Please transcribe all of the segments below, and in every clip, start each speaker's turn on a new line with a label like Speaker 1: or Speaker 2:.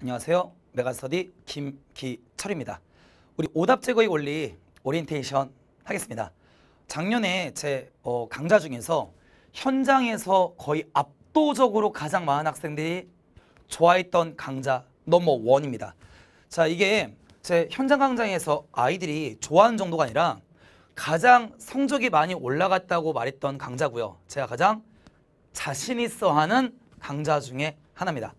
Speaker 1: 안녕하세요. 메가스터디 김기철입니다. 우리 오답 제거의 원리 오리엔테이션 하겠습니다. 작년에 제 어, 강좌 중에서 현장에서 거의 압도적으로 가장 많은 학생들이 좋아했던 강좌 넘버 원입니다. 자 이게 제 현장 강좌에서 아이들이 좋아하는 정도가 아니라 가장 성적이 많이 올라갔다고 말했던 강좌고요. 제가 가장 자신 있어 하는 강좌 중에 하나입니다.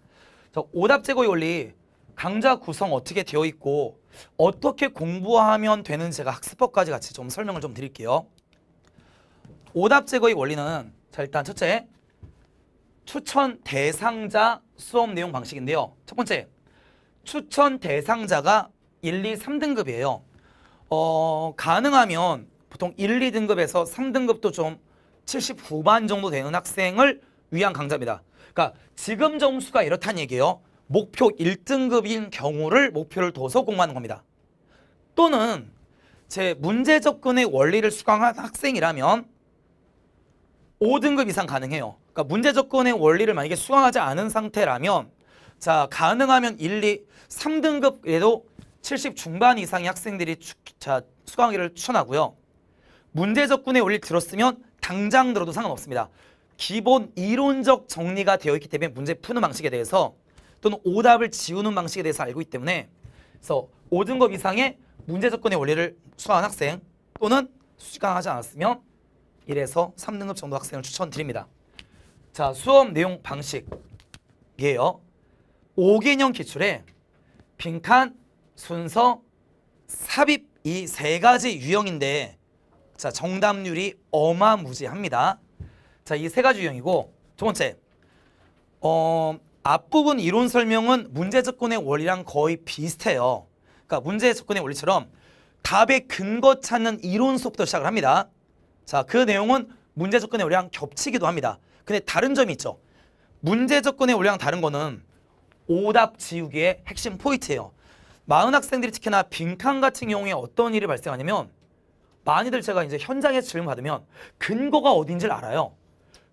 Speaker 1: 오답 제거 원리 강좌 구성 어떻게 되어 있고 어떻게 공부하면 되는 제가 학습법까지 같이 좀 설명을 좀 드릴게요. 오답 제거의 원리는 자 일단 첫째 추천 대상자 수업 내용 방식인데요. 첫 번째 추천 대상자가 1, 2, 3등급이에요. 어, 가능하면 보통 1, 2등급에서 3등급도 좀 70 후반 정도 되는 학생을 위한 강좌입니다. 그러니까 지금 점수가 이렇다는 얘기예요. 목표 1등급인 경우를 목표를 둬서 공부하는 겁니다. 또는 제 문제 접근의 원리를 수강한 학생이라면 5등급 이상 가능해요. 그러니까 문제 접근의 원리를 만약에 수강하지 않은 상태라면 자 가능하면 1, 2, 3등급에도 70 중반 이상의 학생들이 추, 자, 수강하기를 추천하고요. 문제 접근의 원리 들었으면 당장 들어도 상관없습니다. 기본 이론적 정리가 되어 있기 때문에 문제 푸는 방식에 대해서 또는 오답을 지우는 방식에 대해서 알고 있기 때문에 그래서 5등급 이상의 문제 접근의 원리를 수강한 학생 또는 수강하지 않았으면 1에서 3등급 정도 학생을 추천드립니다. 자, 수업 내용 방식이에요. 5개년 기출에 빈칸, 순서, 삽입 이 세 가지 유형인데 자 정답률이 어마무지합니다. 자, 이 세 가지 유형이고 두 번째. 어, 앞부분 이론 설명은 문제 접근의 원리랑 거의 비슷해요. 그러니까 문제 접근의 원리처럼 답의 근거 찾는 이론 속업부터 시작을 합니다. 자, 그 내용은 문제 접근의 원리랑 겹치기도 합니다. 근데 다른 점이 있죠. 문제 접근의 원리랑 다른 거는 오답 지우기의 핵심 포인트예요. 많은 학생들이 특히나 빈칸 같은 경우에 어떤 일이 발생하냐면 많이들 제가 이제 현장에서 질문 받으면 근거가 어딘지를 알아요.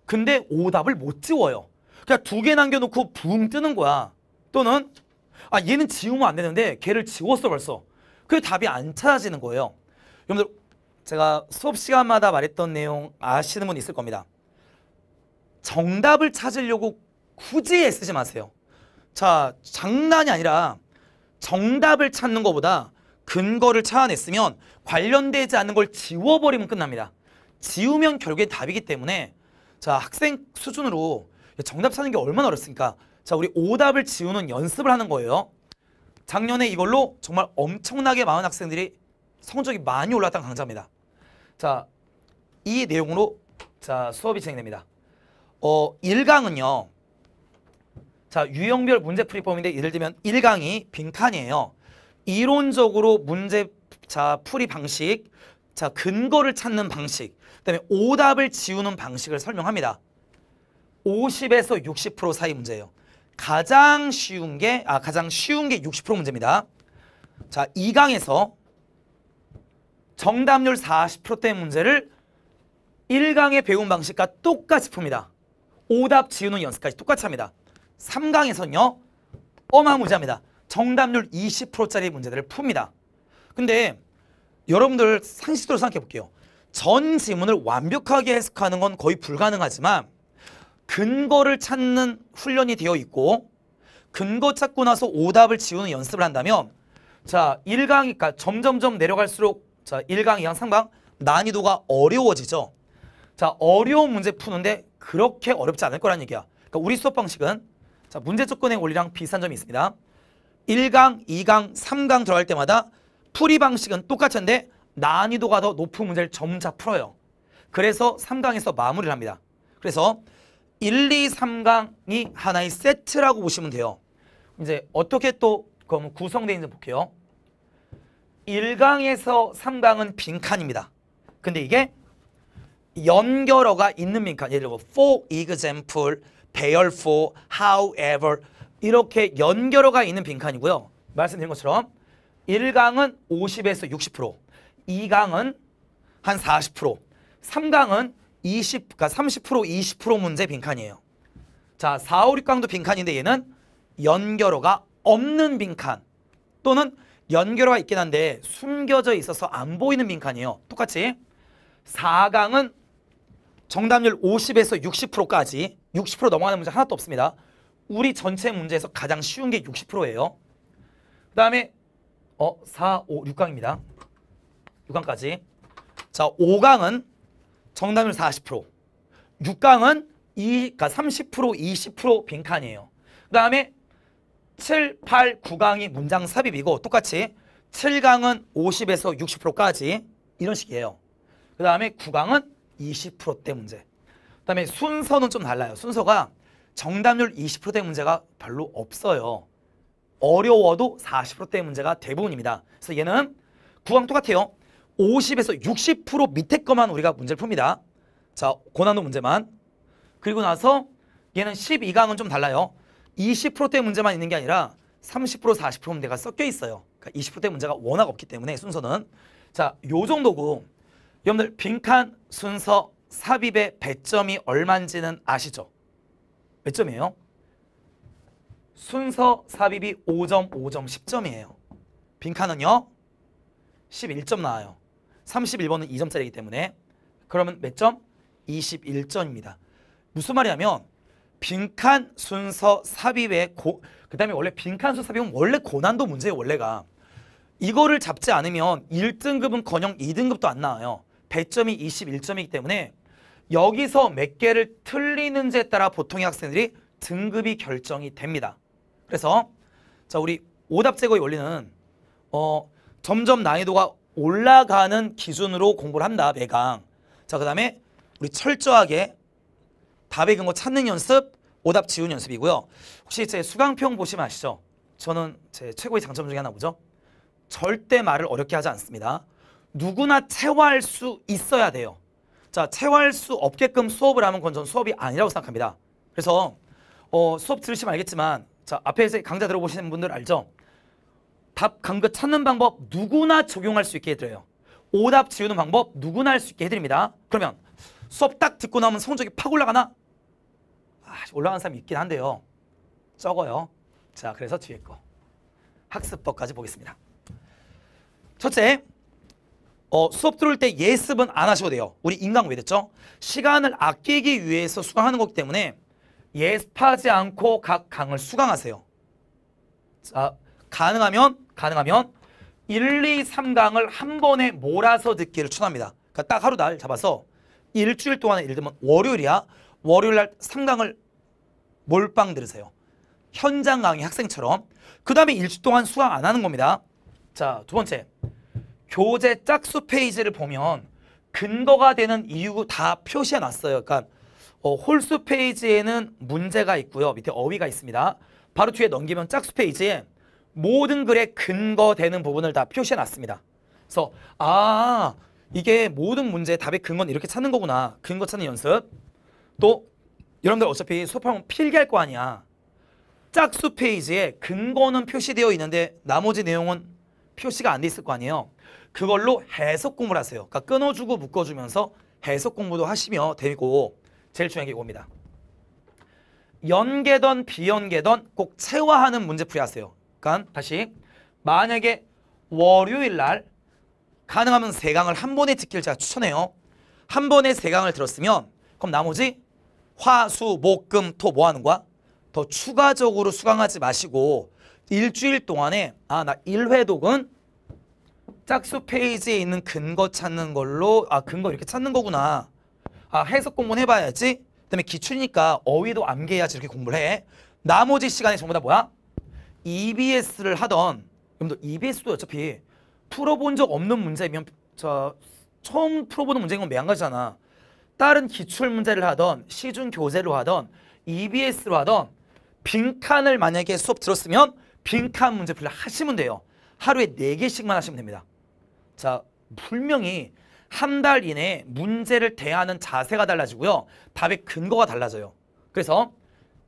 Speaker 1: 근데 오답을 못 지워요. 그냥 두 개 남겨놓고 붕 뜨는 거야. 또는 아 얘는 지우면 안 되는데 걔를 지웠어 벌써. 그 답이 안 찾아지는 거예요. 여러분들 제가 수업 시간마다 말했던 내용 아시는 분 있을 겁니다. 정답을 찾으려고 굳이 애쓰지 마세요. 자 장난이 아니라 정답을 찾는 것보다 근거를 찾아냈으면 관련되지 않는 걸 지워버리면 끝납니다. 지우면 결국에 답이기 때문에 자 학생 수준으로 정답 찾는 게 얼마나 어렵습니까? 자 우리 오답을 지우는 연습을 하는 거예요. 작년에 이걸로 정말 엄청나게 많은 학생들이 성적이 많이 올랐던 강좌입니다. 자, 이 내용으로 자 수업이 진행됩니다. 어, 1강은요. 자, 유형별 문제 풀이법인데 예를 들면 1강이 빈칸이에요. 이론적으로 문제 자 풀이 방식, 자, 근거를 찾는 방식, 그다음에 오답을 지우는 방식을 설명합니다. 50에서 60% 사이 문제예요. 가장 쉬운 게, 아, 가장 쉬운 게 60% 문제입니다. 자, 2강에서 정답률 40%대 문제를 1강에 배운 방식과 똑같이 풉니다. 오답 지우는 연습까지 똑같이 합니다. 3강에서는요. 어마무지합니다. 정답률 20%짜리 문제들을 풉니다. 근데 여러분들 상식적으로 생각해 볼게요. 전 지문을 완벽하게 해석하는 건 거의 불가능하지만 근거를 찾는 훈련이 되어 있고 근거 찾고 나서 오답을 지우는 연습을 한다면 자 1강 이니까 그러니까 점점점 내려갈수록 자 1강, 이강상강 난이도가 어려워지죠. 자 어려운 문제 푸는데 그렇게 어렵지 않을 거란 얘기야. 그러니까 우리 수업 방식은 자 문제 접근의 원리랑 비슷한 점이 있습니다. 1강, 2강, 3강 들어갈 때마다 풀이 방식은 똑같은데 난이도가 더 높은 문제를 점차 풀어요. 그래서 3강에서 마무리를 합니다. 그래서 1, 2, 3강이 하나의 세트라고 보시면 돼요. 이제 어떻게 또 그럼 구성되는지 어있 볼게요. 1강에서 3강은 빈칸입니다. 근데 이게 연결어가 있는 빈칸. 예를 들어 for example, 배열 for, however 이렇게 연결어가 있는 빈칸이고요. 말씀드린 것처럼 1강은 50에서 60%, 2강은 한 40%, 3강은 20, 그러니까 30% 20% 문제 빈칸이에요. 자, 4, 5, 6강도 빈칸인데 얘는 연결어가 없는 빈칸 또는 연결어가 있긴 한데 숨겨져 있어서 안 보이는 빈칸이에요. 똑같이 4강은 정답률 50에서 60%까지 60% 넘어가는 문제 하나도 없습니다. 우리 전체 문제에서 가장 쉬운 게 60%예요. 그 다음에 어, 4, 5, 6강입니다. 6강까지. 자, 5강은 정답률 40%. 6강은 2, 그러니까 30% 20% 빈칸이에요. 그 다음에 7, 8, 9강이 문장 삽입이고 똑같이 7강은 50에서 60%까지 이런 식이에요. 그 다음에 9강은 20%대 문제. 그 다음에 순서는 좀 달라요. 순서가 정답률 20%대 문제가 별로 없어요. 어려워도 40%대의 문제가 대부분입니다. 그래서 얘는 구강 똑같아요. 50에서 60% 밑에 것만 우리가 문제를 풉니다. 자, 고난도 문제만. 그리고 나서 얘는 12강은 좀 달라요. 20%대 문제만 있는 게 아니라 30% 40% 문제가 섞여 있어요. 그러니까 20%대 문제가 워낙 없기 때문에 순서는 자, 요 정도고 여러분들 빈칸 순서 삽입의 배점이 얼마지는 아시죠? 몇 점이에요? 순서 삽입이 5점, 5점, 10점이에요. 빈칸은요. 11점 나와요. 31번은 2점짜리이기 때문에 그러면 몇 점? 21점입니다. 무슨 말이냐면 빈칸 순서 삽입의 고, 그다음에 원래 빈칸 순서 삽입은 원래 고난도 문제예요, 원래가. 이거를 잡지 않으면 1등급은커녕 2등급도 안 나와요. 1점이 21점이기 때문에 여기서 몇 개를 틀리는지에 따라 보통의 학생들이 등급이 결정이 됩니다. 그래서 자 우리 오답 제거의 원리는 어 점점 난이도가 올라가는 기준으로 공부를 한다 매강 자그 다음에 우리 철저하게 답의 근거 찾는 연습 오답 지운 연습이고요 혹시 제 수강평 보시면 아시죠 저는 제 최고의 장점 중에 하나 보죠 절대 말을 어렵게 하지 않습니다 누구나 채워할수 있어야 돼요 자채워할수 없게끔 수업을 하면 그건 전 수업이 아니라고 생각합니다 그래서 어, 수업 들으시면 알겠지만 자 앞에서 강좌 들어보시는 분들 알죠? 답간극 찾는 방법 누구나 적용할 수 있게 해드려요. 오답 지우는 방법 누구나 할 수 있게 해드립니다. 그러면 수업 딱 듣고 나면 성적이 팍 올라가나? 아, 올라가는 사람이 있긴 한데요. 적어요. 자, 그래서 뒤에 거. 학습법까지 보겠습니다. 첫째, 어, 수업 들어올 때 예습은 안 하셔도 돼요. 우리 인강 왜 됐죠? 시간을 아끼기 위해서 수강하는 거기 때문에 예습하지 않고 각 강을 수강하세요. 자, 가능하면 가능하면 1, 2, 3강을 한 번에 몰아서 듣기를 추천합니다. 그러니까 딱 하루 날 잡아서 일주일 동안에 예를 들면 월요일이야. 월요일 날 3강을 몰빵 들으세요. 현장 강의 학생처럼. 그 다음에 일주일 동안 수강 안 하는 겁니다. 자, 두 번째. 교재 짝수 페이지를 보면 근거가 되는 이유 다 표시해 놨어요. 그러니까 어, 홀수 페이지에는 문제가 있고요. 밑에 어휘가 있습니다. 바로 뒤에 넘기면 짝수 페이지에 모든 글에 근거되는 부분을 다 표시해놨습니다. 그래서 아 이게 모든 문제의 답의 근거는 이렇게 찾는 거구나. 근거 찾는 연습. 또 여러분들 어차피 수업하면 필기할 거 아니야. 짝수 페이지에 근거는 표시되어 있는데 나머지 내용은 표시가 안 돼 있을 거 아니에요. 그걸로 해석 공부를 하세요. 그러니까 끊어주고 묶어주면서 해석 공부도 하시면 되고 제일 중요한 게 이겁니다. 연계던 비연계던 꼭 체화하는 문제풀이 하세요. 그러니까 다시 만약에 월요일 날 가능하면 세 강을 한 번에 듣기를 제가 추천해요. 한 번에 세 강을 들었으면 그럼 나머지 화, 수, 목, 금, 토 뭐 하는 거야? 더 추가적으로 수강하지 마시고 일주일 동안에 아나 1회 독은 짝수 페이지에 있는 근거 찾는 걸로 아 근거 이렇게 찾는 거구나 아, 해석 공부는 해봐야지. 그다음에 기출이니까 어휘도 암기해야지 이렇게 공부를 해. 나머지 시간이 전부 다 뭐야? EBS를 하던 여러분들 EBS도 어차피 풀어본 적 없는 문제면 저 처음 풀어보는 문제인 건 매한가지잖아. 다른 기출 문제를 하던 시중 교재로 하던 EBS로 하던 빈칸을 만약에 수업 들었으면 빈칸 문제풀이 하시면 돼요. 하루에 네개씩만 하시면 됩니다. 자, 분명히 한달 이내에 문제를 대하는 자세가 달라지고요. 답의 근거가 달라져요. 그래서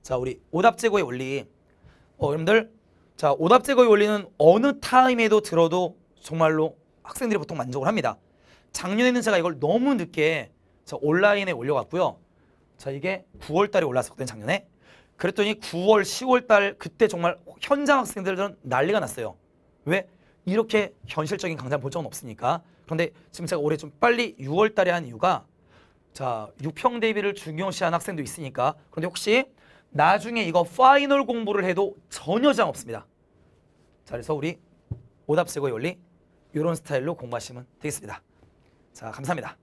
Speaker 1: 자 우리 오답 제거의 원리 어, 여러분들 자 오답 제거의 원리는 어느 타임에도 들어도 정말로 학생들이 보통 만족을 합니다. 작년에는 제가 이걸 너무 늦게 자, 온라인에 올려갔고요. 자 이게 9월 달에 올랐었거든요 작년에. 그랬더니 9월, 10월 달 그때 정말 현장 학생들은 난리가 났어요. 왜? 이렇게 현실적인 강좌 본 적은 없으니까. 그런데 지금 제가 올해 좀 빨리 6월 달에 한 이유가 자, 6평 대비를 중요시한 학생도 있으니까 그런데 혹시 나중에 이거 파이널 공부를 해도 전혀 장 없습니다. 자, 그래서 우리 오답 세고 원리 이런 스타일로 공부하시면 되겠습니다. 자, 감사합니다.